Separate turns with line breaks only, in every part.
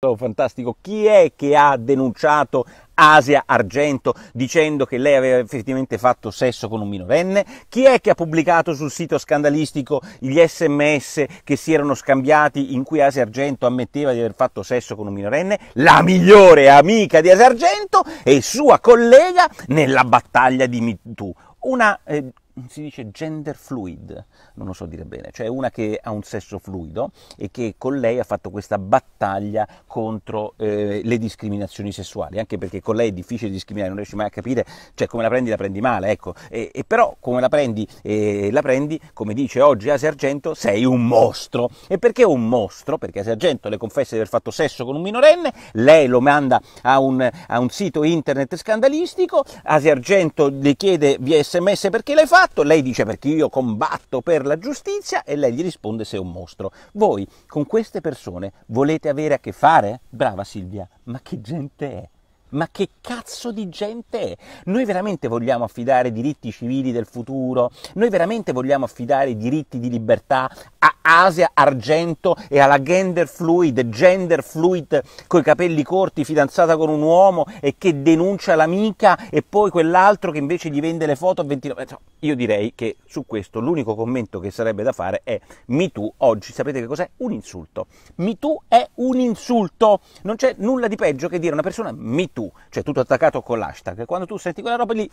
Oh, fantastico, chi è che ha denunciato Asia Argento dicendo che lei aveva effettivamente fatto sesso con un minorenne? Chi è che ha pubblicato sul sito scandalistico gli sms che si erano scambiati in cui Asia Argento ammetteva di aver fatto sesso con un minorenne? La migliore amica di Asia Argento e sua collega nella battaglia di MeToo. Una eh, si dice gender fluid, non lo so dire bene, cioè una che ha un sesso fluido e che con lei ha fatto questa battaglia contro eh, le discriminazioni sessuali, anche perché con lei è difficile discriminare, non riesci mai a capire, cioè come la prendi la prendi male, ecco, e, e però come la prendi eh, la prendi, come dice oggi Asia Argento, sei un mostro. E perché un mostro? Perché Asia Argento le confessa di aver fatto sesso con un minorenne, lei lo manda a un, a un sito internet scandalistico, Asia Argento le chiede via sms perché l'hai fatto, fatto, lei dice perché io combatto per la giustizia e lei gli risponde sei un mostro. Voi con queste persone volete avere a che fare? Brava Silvia, ma che gente è? Ma che cazzo di gente è? Noi veramente vogliamo affidare i diritti civili del futuro? Noi veramente vogliamo affidare i diritti di libertà a Asia Argento e alla gender fluid, gender fluid coi capelli corti, fidanzata con un uomo e che denuncia l'amica e poi quell'altro che invece gli vende le foto a 29. Io direi che su questo l'unico commento che sarebbe da fare è MeToo oggi, sapete che cos'è? Un insulto. MeToo è un insulto, non c'è nulla di peggio che dire a una persona MeToo, cioè tutto attaccato con l'hashtag, quando tu senti quella roba lì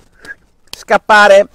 scappare.